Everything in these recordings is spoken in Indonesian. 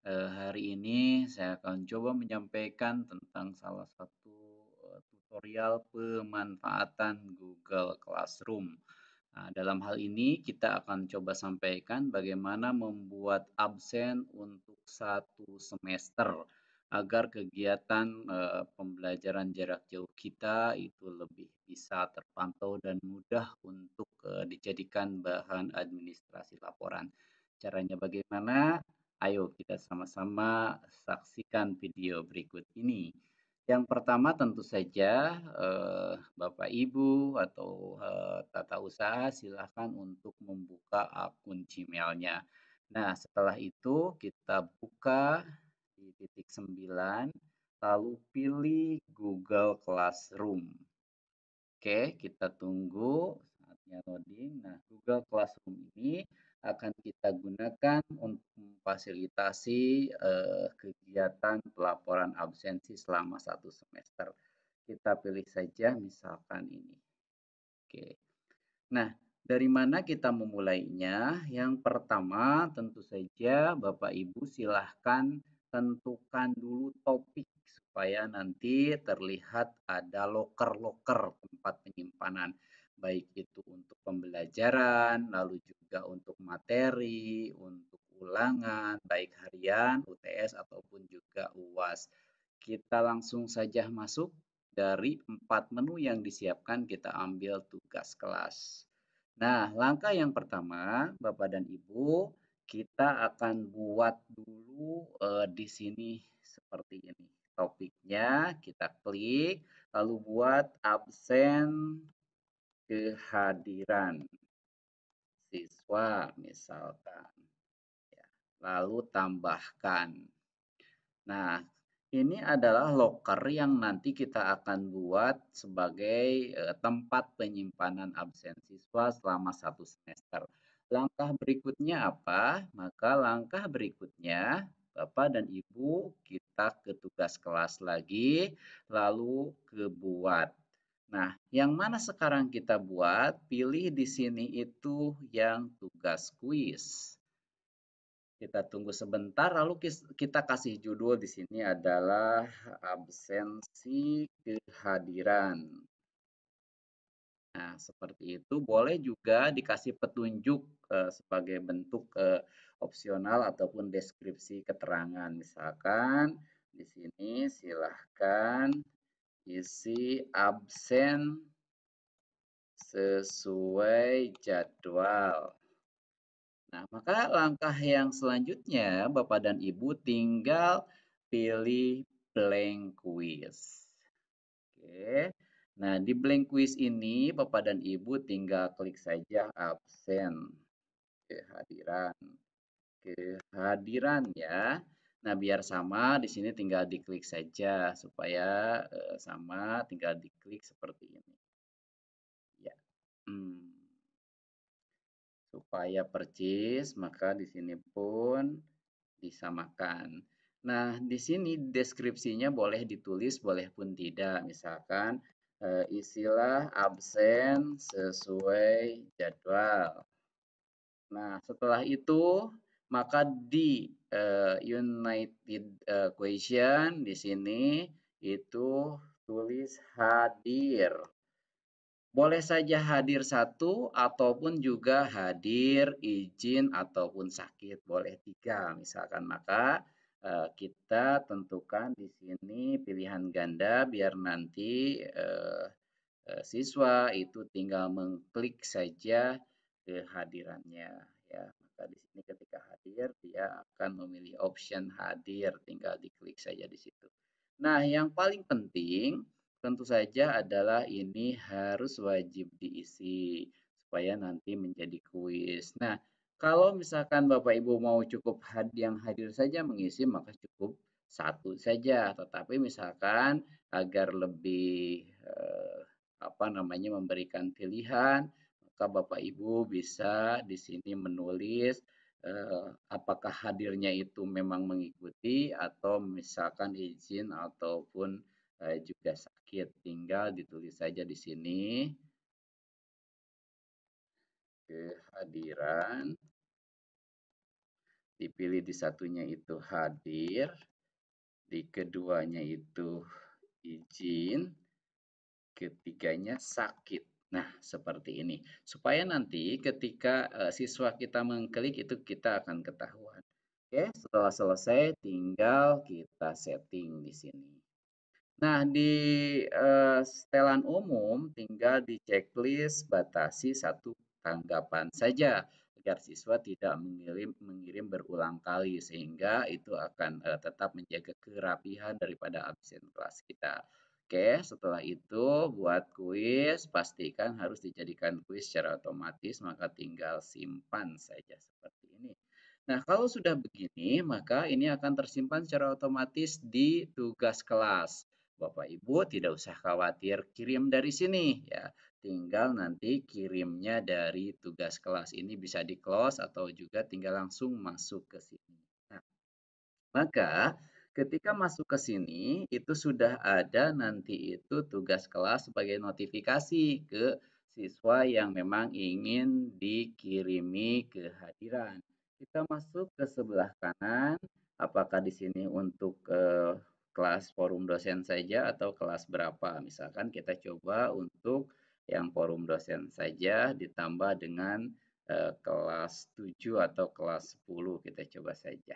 Eh, hari ini saya akan coba menyampaikan tentang salah satu, eh, tutorial pemanfaatan Google Classroom. Nah, dalam hal ini kita akan coba sampaikan bagaimana membuat absen untuk satu semester agar kegiatan, eh, pembelajaran jarak jauh kita itu lebih bisa terpantau dan mudah untuk, dijadikan bahan administrasi laporan. Caranya bagaimana? Ayo kita sama-sama saksikan video berikut ini. Yang pertama tentu saja eh, Bapak Ibu atau eh, tata usaha silahkan untuk membuka akun Gmailnya. Nah setelah itu kita buka di titik 9 lalu pilih Google Classroom. Oke kita tunggu saatnya loading. Nah Google Classroom ini akan kita gunakan untuk memfasilitasi eh, kegiatan pelaporan absensi selama satu semester. Kita pilih saja misalkan ini. Oke. Nah, dari mana kita memulainya? Yang pertama, tentu saja Bapak Ibu silahkan tentukan dulu topik supaya nanti terlihat ada loker-loker tempat penyimpanan baik itu untuk pembelajaran, lalu juga untuk materi, untuk ulangan, baik harian, UTS, ataupun juga UAS. Kita langsung saja masuk dari empat menu yang disiapkan kita ambil tugas kelas. Nah, langkah yang pertama, Bapak dan Ibu, kita akan buat dulu eh, di sini seperti ini. Topiknya kita klik, lalu buat absen kehadiran siswa misalkan. Ya, lalu tambahkan. Nah, ini adalah locker yang nanti kita akan buat sebagai eh, tempat penyimpanan absen siswa selama satu semester. Langkah berikutnya apa? Maka langkah berikutnya Bapak dan Ibu kita ke tugas kelas lagi, lalu ke buat. Nah, yang mana sekarang kita buat, pilih di sini itu yang tugas kuis. Kita tunggu sebentar, lalu kita kasih judul di sini adalah absensi kehadiran. Nah, seperti itu. Boleh juga dikasih petunjuk eh, sebagai bentuk eh, opsional ataupun deskripsi keterangan. Misalkan di sini silahkan isi absen sesuai jadwal. Nah, maka langkah yang selanjutnya Bapak dan Ibu tinggal pilih blank quiz. Oke. Nah, di blank quiz ini Bapak dan Ibu tinggal klik saja absen. Kehadiran. Kehadiran ya. Nah, biar sama, di sini tinggal diklik saja supaya eh, sama, tinggal diklik seperti ini. Ya. Hmm. Supaya percis, maka di sini pun disamakan. Nah, di sini deskripsinya boleh ditulis, boleh pun tidak. Misalkan isilah eh, istilah absen sesuai jadwal. Nah, setelah itu maka di uh, United eh, Equation di sini itu tulis hadir. Boleh saja hadir satu ataupun juga hadir izin ataupun sakit boleh tiga misalkan maka uh, kita tentukan di sini pilihan ganda biar nanti uh, siswa itu tinggal mengklik saja kehadirannya kita di sini ketika hadir dia akan memilih option hadir, tinggal diklik saja di situ. Nah, yang paling penting tentu saja adalah ini harus wajib diisi supaya nanti menjadi kuis. Nah, kalau misalkan Bapak Ibu mau cukup had yang hadir saja mengisi maka cukup satu saja. Tetapi misalkan agar lebih eh, apa namanya memberikan pilihan Bapak Ibu bisa di sini menulis eh, apakah hadirnya itu memang mengikuti atau misalkan izin ataupun eh, juga sakit. Tinggal ditulis saja di sini kehadiran dipilih di satunya itu hadir di keduanya itu izin ketiganya sakit Nah, seperti ini. Supaya nanti ketika uh, siswa kita mengklik itu kita akan ketahuan. Oke, setelah selesai tinggal kita setting di sini. Nah, di uh, setelan umum tinggal di checklist batasi satu tanggapan saja agar siswa tidak mengirim mengirim berulang kali sehingga itu akan uh, tetap menjaga kerapihan daripada absen kelas kita. Oke, setelah itu buat kuis, pastikan harus dijadikan kuis secara otomatis, maka tinggal simpan saja seperti ini. Nah, kalau sudah begini, maka ini akan tersimpan secara otomatis di tugas kelas. Bapak Ibu tidak usah khawatir kirim dari sini ya. Tinggal nanti kirimnya dari tugas kelas ini bisa di close atau juga tinggal langsung masuk ke sini. Nah, maka Ketika masuk ke sini, itu sudah ada nanti itu tugas kelas sebagai notifikasi ke siswa yang memang ingin dikirimi kehadiran. Kita masuk ke sebelah kanan, apakah di sini untuk eh, kelas forum dosen saja atau kelas berapa. Misalkan kita coba untuk yang forum dosen saja ditambah dengan eh, kelas 7 atau kelas 10 kita coba saja.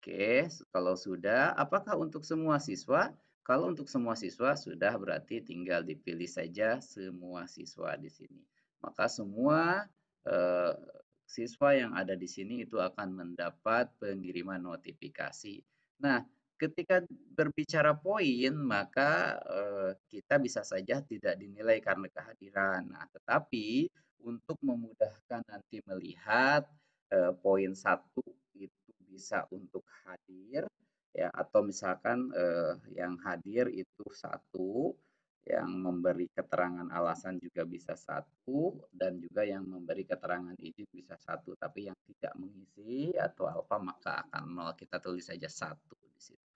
Oke, kalau sudah, apakah untuk semua siswa? Kalau untuk semua siswa sudah berarti tinggal dipilih saja semua siswa di sini. Maka semua eh, siswa yang ada di sini itu akan mendapat pengiriman notifikasi. Nah, ketika berbicara poin, maka eh, kita bisa saja tidak dinilai karena kehadiran. Nah, tetapi untuk memudahkan nanti melihat eh, poin satu itu bisa untuk hadir ya atau misalkan eh, yang hadir itu satu yang memberi keterangan alasan juga bisa satu dan juga yang memberi keterangan izin bisa satu tapi yang tidak mengisi atau apa maka akan nol kita tulis saja satu di situ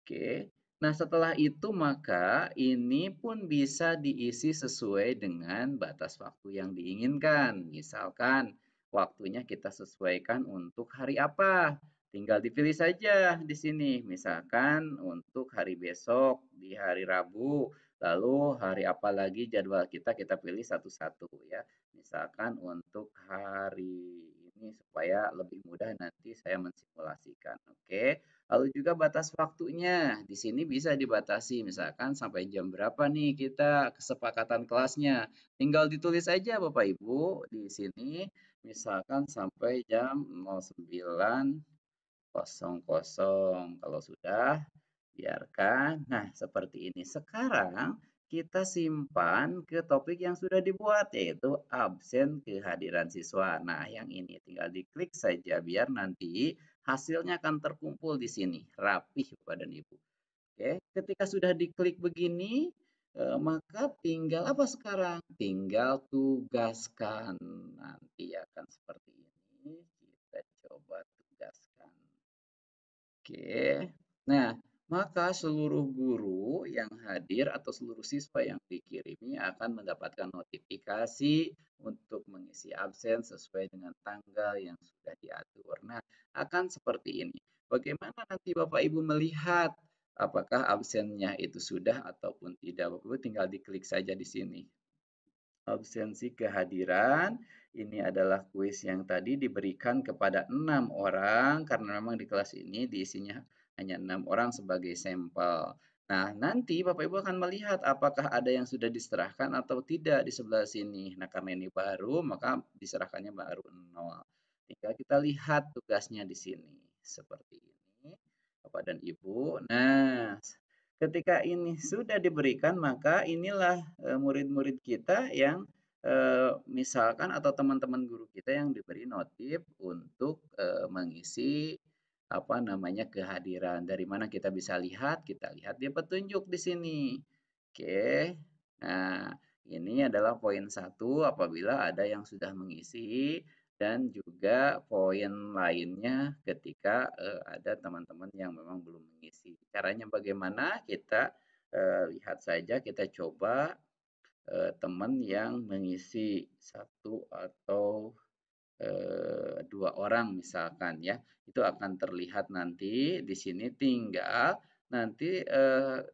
oke nah setelah itu maka ini pun bisa diisi sesuai dengan batas waktu yang diinginkan misalkan Waktunya kita sesuaikan untuk hari apa. Tinggal dipilih saja di sini. Misalkan untuk hari besok, di hari Rabu, lalu hari apa lagi jadwal kita, kita pilih satu-satu ya. Misalkan untuk hari ini supaya lebih mudah nanti saya mensimulasikan. Oke. Lalu juga batas waktunya. Di sini bisa dibatasi misalkan sampai jam berapa nih kita kesepakatan kelasnya. Tinggal ditulis aja Bapak Ibu di sini misalkan sampai jam 09.00. Kalau sudah, biarkan. Nah, seperti ini. Sekarang kita simpan ke topik yang sudah dibuat, yaitu absen kehadiran siswa. Nah, yang ini tinggal diklik saja biar nanti hasilnya akan terkumpul di sini, rapih Bapak dan Ibu. Oke, ketika sudah diklik begini, Eh, maka tinggal apa sekarang? Tinggal tugaskan. Nanti akan ya seperti ini. Kita coba tugaskan. Oke. Nah, maka seluruh guru yang hadir atau seluruh siswa yang dikirimi akan mendapatkan notifikasi untuk mengisi absen sesuai dengan tanggal yang sudah diatur. Nah, akan seperti ini. Bagaimana nanti Bapak Ibu melihat apakah absennya itu sudah ataupun tidak. Bapak-Ibu tinggal diklik saja di sini. Absensi kehadiran, ini adalah kuis yang tadi diberikan kepada enam orang, karena memang di kelas ini diisinya hanya enam orang sebagai sampel. Nah, nanti Bapak-Ibu akan melihat apakah ada yang sudah diserahkan atau tidak di sebelah sini. Nah, karena ini baru, maka diserahkannya baru nol. Tinggal kita lihat tugasnya di sini. Seperti ini. Bapak dan Ibu. Nah, ketika ini sudah diberikan, maka inilah eh, murid-murid kita yang eh, misalkan atau teman-teman guru kita yang diberi notif untuk eh, mengisi apa namanya kehadiran. Dari mana kita bisa lihat? Kita lihat dia petunjuk di sini. Oke. Nah, ini adalah poin satu apabila ada yang sudah mengisi dan juga poin lainnya ketika uh, ada teman-teman yang memang belum mengisi. Caranya bagaimana? Kita uh, lihat saja, kita coba uh, teman yang mengisi satu atau dua orang misalkan ya. Itu akan terlihat nanti di sini tinggal nanti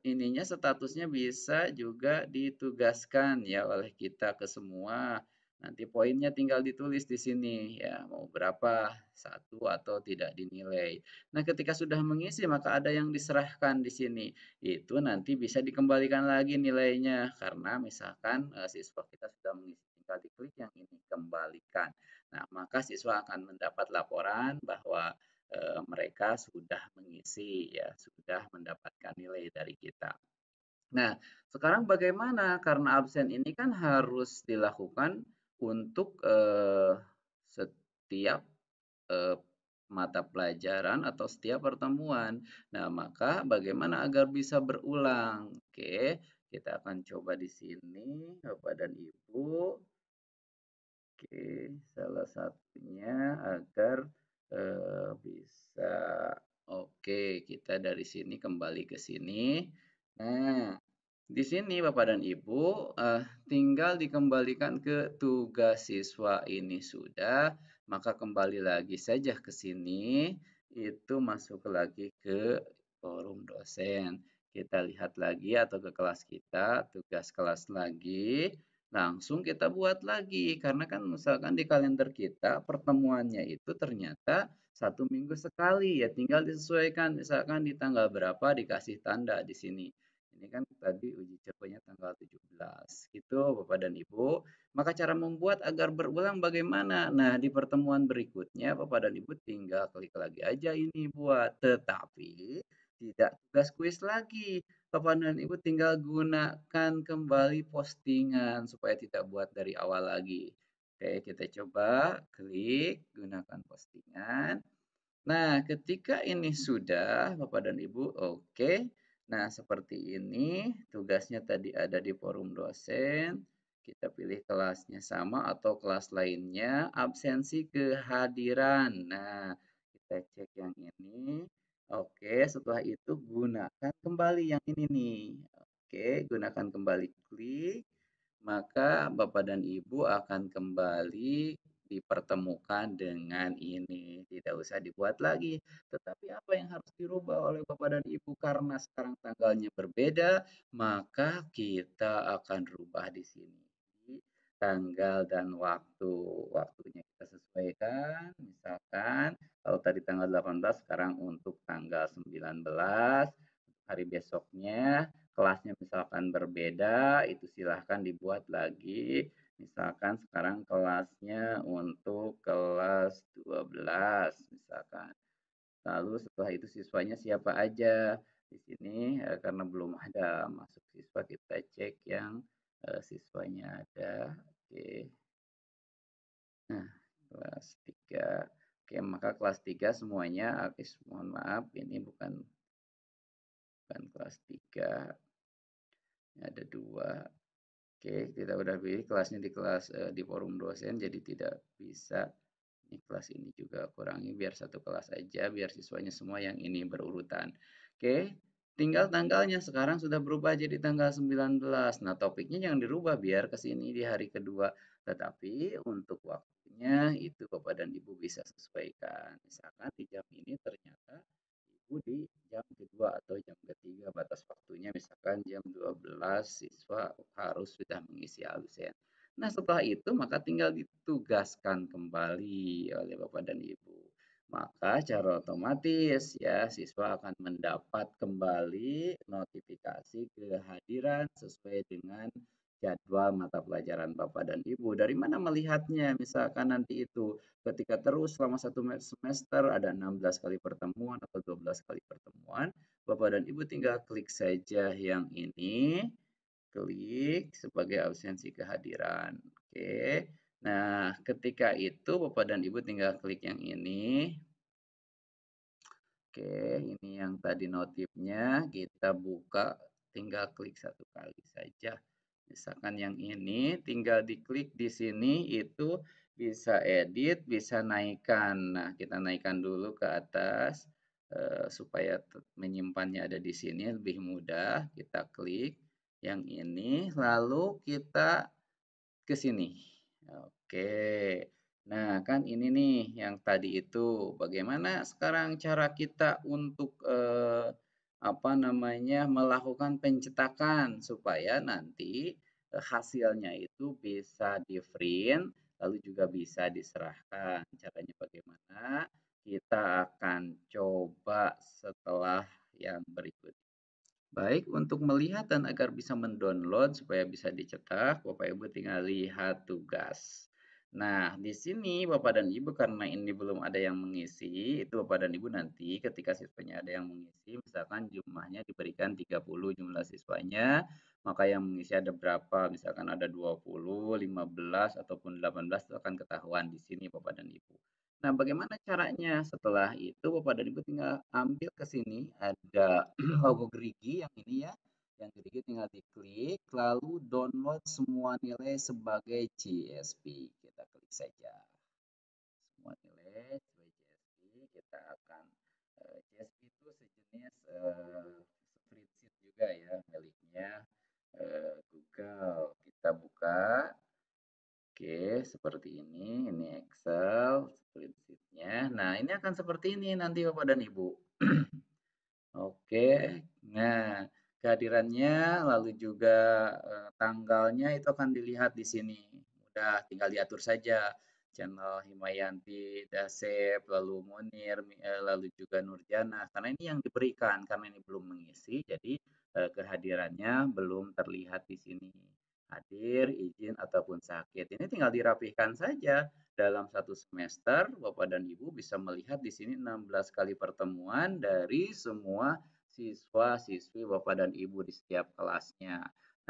ininya statusnya bisa juga ditugaskan ya oleh kita ke semua Nanti poinnya tinggal ditulis di sini ya, mau berapa, satu atau tidak dinilai. Nah, ketika sudah mengisi maka ada yang diserahkan di sini. Itu nanti bisa dikembalikan lagi nilainya karena misalkan eh, siswa kita sudah mengisi tinggal diklik yang ini kembalikan. Nah, maka siswa akan mendapat laporan bahwa eh, mereka sudah mengisi ya, sudah mendapatkan nilai dari kita. Nah, sekarang bagaimana? Karena absen ini kan harus dilakukan untuk uh, setiap uh, mata pelajaran atau setiap pertemuan. Nah, maka bagaimana agar bisa berulang? Oke, kita akan coba di sini Bapak dan Ibu. Oke, salah satunya agar uh, bisa Oke, kita dari sini kembali ke sini. Nah, di sini Bapak dan Ibu eh, tinggal dikembalikan ke tugas siswa ini sudah, maka kembali lagi saja ke sini, itu masuk lagi ke forum dosen. Kita lihat lagi atau ke kelas kita, tugas kelas lagi, langsung kita buat lagi. Karena kan misalkan di kalender kita pertemuannya itu ternyata satu minggu sekali ya tinggal disesuaikan misalkan di tanggal berapa dikasih tanda di sini. Ini kan tadi uji cobanya tanggal 17. Gitu Bapak dan Ibu. Maka cara membuat agar berulang bagaimana? Nah, di pertemuan berikutnya Bapak dan Ibu tinggal klik lagi aja ini buat. Tetapi tidak tugas kuis lagi. Bapak dan Ibu tinggal gunakan kembali postingan supaya tidak buat dari awal lagi. Oke, kita coba klik gunakan postingan. Nah, ketika ini sudah Bapak dan Ibu, oke. Okay. Nah, seperti ini tugasnya tadi ada di forum dosen. Kita pilih kelasnya sama atau kelas lainnya, absensi kehadiran. Nah, kita cek yang ini. Oke, setelah itu gunakan kembali yang ini nih. Oke, gunakan kembali klik. Maka Bapak dan Ibu akan kembali dipertemukan dengan ini. Tidak usah dibuat lagi. Tetapi apa yang harus dirubah oleh Bapak dan Ibu karena sekarang tanggalnya berbeda, maka kita akan rubah di sini tanggal dan waktu. Waktunya kita sesuaikan. Misalkan kalau tadi tanggal 18 sekarang untuk tanggal 19 hari besoknya kelasnya misalkan berbeda itu silahkan dibuat lagi Misalkan sekarang kelasnya untuk kelas 12 misalkan. Lalu setelah itu siswanya siapa aja? Di sini eh, karena belum ada masuk siswa kita cek yang eh, siswanya ada. Oke. Nah, kelas 3. Oke, maka kelas 3 semuanya habis. Mohon maaf, ini bukan bukan kelas 3. Ini ada dua Oke, tidak udah pilih kelasnya di kelas uh, di forum dosen, jadi tidak bisa ini kelas ini juga kurangi biar satu kelas aja, biar siswanya semua yang ini berurutan. Oke, tinggal tanggalnya sekarang sudah berubah jadi tanggal 19. Nah, topiknya jangan dirubah biar ke sini di hari kedua, tetapi untuk waktunya itu Bapak dan Ibu bisa sesuaikan. Misalkan di jam ini ternyata buku di jam kedua atau jam ketiga batas waktunya misalkan jam 12 siswa harus sudah mengisi alusen. Nah setelah itu maka tinggal ditugaskan kembali oleh Bapak dan Ibu. Maka secara otomatis ya siswa akan mendapat kembali notifikasi kehadiran sesuai dengan jadwal mata pelajaran Bapak dan Ibu. Dari mana melihatnya? Misalkan nanti itu ketika terus selama satu semester ada 16 kali pertemuan atau 12 kali pertemuan, Bapak dan Ibu tinggal klik saja yang ini, klik sebagai absensi kehadiran. Oke. Nah, ketika itu Bapak dan Ibu tinggal klik yang ini. Oke, ini yang tadi notifnya kita buka tinggal klik satu kali saja. Misalkan yang ini tinggal diklik di sini itu bisa edit, bisa naikkan. Nah, kita naikkan dulu ke atas eh, supaya menyimpannya ada di sini lebih mudah. Kita klik yang ini lalu kita ke sini. Oke. Nah, kan ini nih yang tadi itu. Bagaimana sekarang cara kita untuk eh, apa namanya melakukan pencetakan supaya nanti e, hasilnya itu bisa di print lalu juga bisa diserahkan caranya bagaimana kita akan coba setelah yang berikut baik untuk melihat dan agar bisa mendownload supaya bisa dicetak Bapak Ibu tinggal lihat tugas Nah, di sini Bapak dan Ibu karena ini belum ada yang mengisi, itu Bapak dan Ibu nanti ketika siswanya ada yang mengisi, misalkan jumlahnya diberikan 30 jumlah siswanya, maka yang mengisi ada berapa? Misalkan ada 20, 15, ataupun 18 itu akan ketahuan di sini Bapak dan Ibu. Nah, bagaimana caranya? Setelah itu Bapak dan Ibu tinggal ambil ke sini, ada logo gerigi yang ini ya, yang gerigi tinggal diklik, lalu download semua nilai sebagai CSV saja semua nilai sesuai CSV kita akan uh, itu sejenis uh, spreadsheet juga ya miliknya uh, Google kita buka Oke, seperti ini. Ini Excel spreadsheet-nya. Nah, ini akan seperti ini nanti Bapak dan Ibu. Oke. Nah, kehadirannya lalu juga eh, tanggalnya itu akan dilihat di sini mudah tinggal diatur saja channel Himayanti, Dasep, lalu Munir, eh, lalu juga Nurjana. Karena ini yang diberikan, karena ini belum mengisi, jadi eh, kehadirannya belum terlihat di sini. Hadir, izin, ataupun sakit. Ini tinggal dirapihkan saja. Dalam satu semester, Bapak dan Ibu bisa melihat di sini 16 kali pertemuan dari semua siswa-siswi Bapak dan Ibu di setiap kelasnya.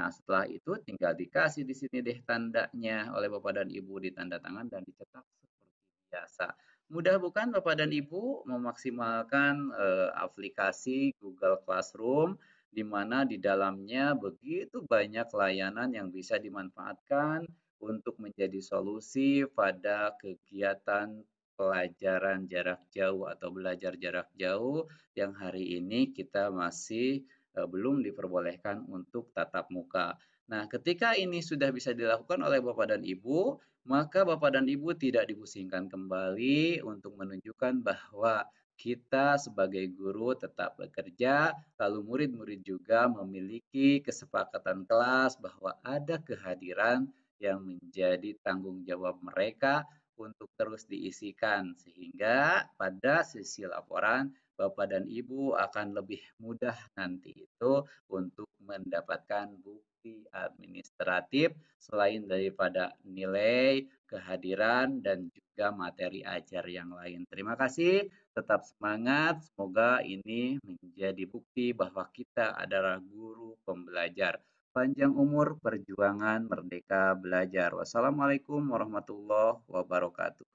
Nah, setelah itu tinggal dikasih di sini deh tandanya oleh Bapak dan Ibu di tanda tangan dan dicetak seperti biasa. Mudah bukan Bapak dan Ibu memaksimalkan e, aplikasi Google Classroom di mana di dalamnya begitu banyak layanan yang bisa dimanfaatkan untuk menjadi solusi pada kegiatan pelajaran jarak jauh atau belajar jarak jauh yang hari ini kita masih Eh, belum diperbolehkan untuk tatap muka. Nah, ketika ini sudah bisa dilakukan oleh Bapak dan Ibu, maka Bapak dan Ibu tidak dipusingkan kembali untuk menunjukkan bahwa kita sebagai guru tetap bekerja, lalu murid-murid juga memiliki kesepakatan kelas bahwa ada kehadiran yang menjadi tanggung jawab mereka untuk terus diisikan sehingga pada sisi laporan Bapak dan Ibu akan lebih mudah nanti itu untuk mendapatkan bukti administratif selain daripada nilai, kehadiran, dan juga materi ajar yang lain. Terima kasih, tetap semangat. Semoga ini menjadi bukti bahwa kita adalah guru pembelajar. Panjang umur, perjuangan, merdeka, belajar. Wassalamualaikum warahmatullahi wabarakatuh.